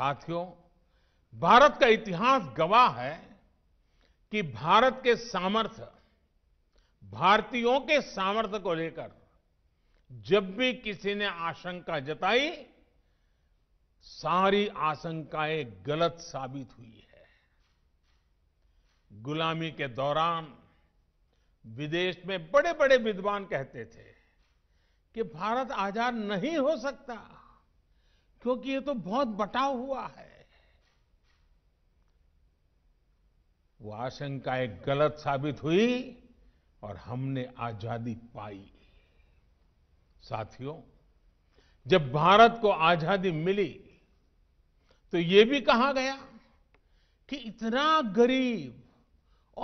साथियों भारत का इतिहास गवाह है कि भारत के सामर्थ्य भारतीयों के सामर्थ्य को लेकर जब भी किसी ने आशंका जताई सारी आशंकाएं गलत साबित हुई है गुलामी के दौरान विदेश में बड़े बड़े विद्वान कहते थे कि भारत आजाद नहीं हो सकता क्योंकि ये तो बहुत बटाव हुआ है वो आशंका एक गलत साबित हुई और हमने आजादी पाई साथियों जब भारत को आजादी मिली तो ये भी कहा गया कि इतना गरीब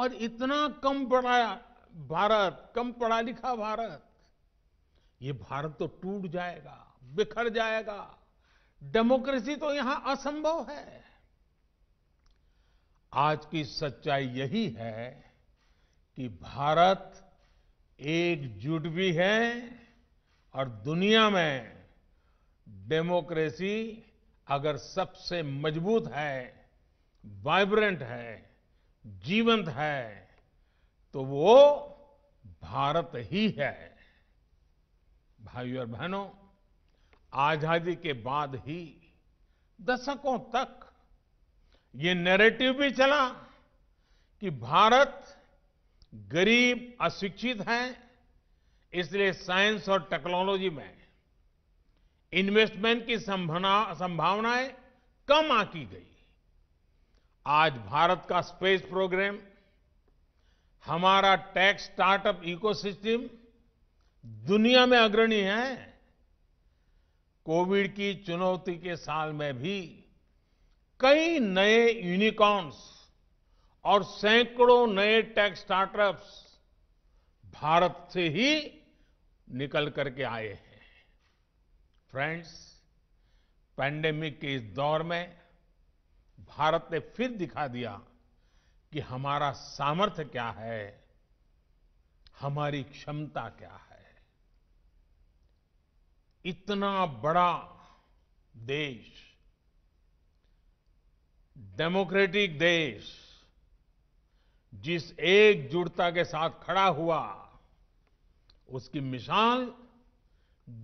और इतना कम पढ़ा भारत कम पढ़ा लिखा भारत ये भारत तो टूट जाएगा बिखर जाएगा डेमोक्रेसी तो यहां असंभव है आज की सच्चाई यही है कि भारत एकजुट भी है और दुनिया में डेमोक्रेसी अगर सबसे मजबूत है वाइब्रेंट है जीवंत है तो वो भारत ही है भाइयों और बहनों आजादी के बाद ही दशकों तक ये नैरेटिव भी चला कि भारत गरीब अशिक्षित है इसलिए साइंस और टेक्नोलॉजी में इन्वेस्टमेंट की संभावनाएं कम आकी गई आज भारत का स्पेस प्रोग्राम हमारा टेक स्टार्टअप इकोसिस्टम दुनिया में अग्रणी है कोविड की चुनौती के साल में भी कई नए यूनिकॉर्न्स और सैकड़ों नए टेक स्टार्टअप्स भारत से ही निकल करके आए हैं फ्रेंड्स पैंडेमिक के इस दौर में भारत ने फिर दिखा दिया कि हमारा सामर्थ्य क्या है हमारी क्षमता क्या है इतना बड़ा देश डेमोक्रेटिक देश जिस एकजुटता के साथ खड़ा हुआ उसकी मिसाल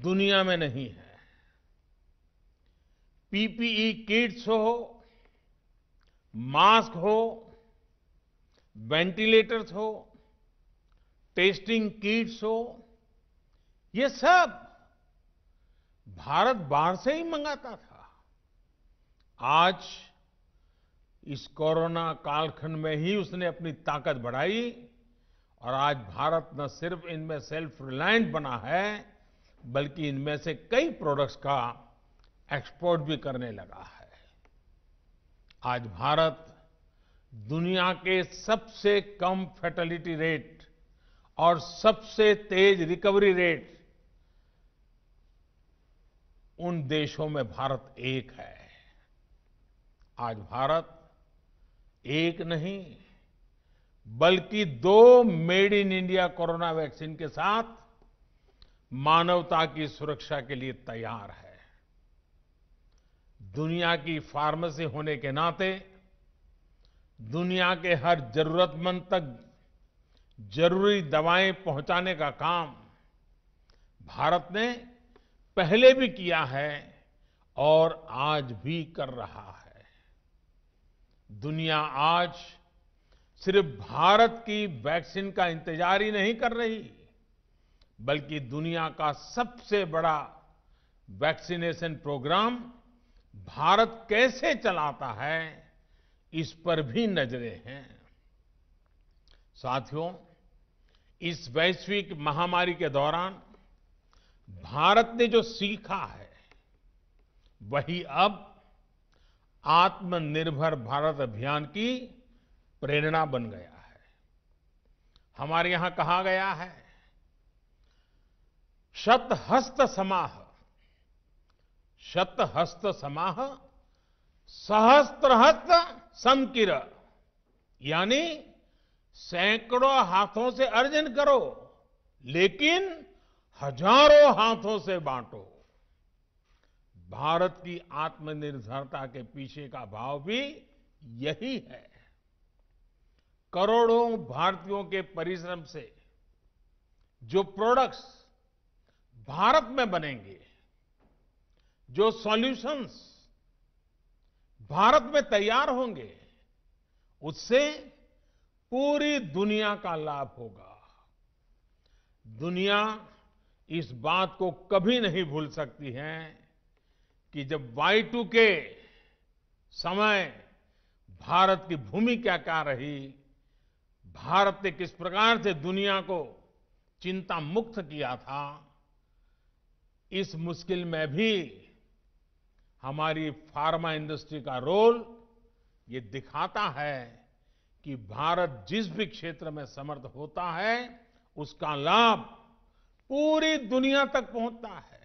दुनिया में नहीं है पीपीई किट्स हो मास्क हो वेंटिलेटर्स हो टेस्टिंग किट्स हो ये सब भारत बाहर से ही मंगाता था आज इस कोरोना कालखंड में ही उसने अपनी ताकत बढ़ाई और आज भारत न सिर्फ इनमें सेल्फ रिलायंट बना है बल्कि इनमें से कई प्रोडक्ट्स का एक्सपोर्ट भी करने लगा है आज भारत दुनिया के सबसे कम फैटलिटी रेट और सबसे तेज रिकवरी रेट उन देशों में भारत एक है आज भारत एक नहीं बल्कि दो made in India corona vaccine के साथ मानवता की सुरक्षा के लिए तैयार है दुनिया की फार्मेसी होने के नाते दुनिया के हर जरूरतमंद तक जरूरी दवाएं पहुंचाने का काम भारत ने पहले भी किया है और आज भी कर रहा है दुनिया आज सिर्फ भारत की वैक्सीन का इंतजार ही नहीं कर रही बल्कि दुनिया का सबसे बड़ा वैक्सीनेशन प्रोग्राम भारत कैसे चलाता है इस पर भी नजरें हैं साथियों इस वैश्विक महामारी के दौरान भारत ने जो सीखा है वही अब आत्मनिर्भर भारत अभियान की प्रेरणा बन गया है हमारे यहां कहा गया है शतहस्त समाह शतहस्त समाह सहस्त्रहस्त समकिर यानी सैकड़ों हाथों से अर्जन करो लेकिन हजारों हाथों से बांटो भारत की आत्मनिर्भरता के पीछे का भाव भी यही है करोड़ों भारतीयों के परिश्रम से जो प्रोडक्ट्स भारत में बनेंगे जो सॉल्यूशंस भारत में तैयार होंगे उससे पूरी दुनिया का लाभ होगा दुनिया इस बात को कभी नहीं भूल सकती है कि जब वाई टू के समय भारत की भूमि क्या क्या रही भारत ने किस प्रकार से दुनिया को चिंता मुक्त किया था इस मुश्किल में भी हमारी फार्मा इंडस्ट्री का रोल ये दिखाता है कि भारत जिस भी क्षेत्र में समर्थ होता है उसका लाभ पूरी दुनिया तक पहुंचता है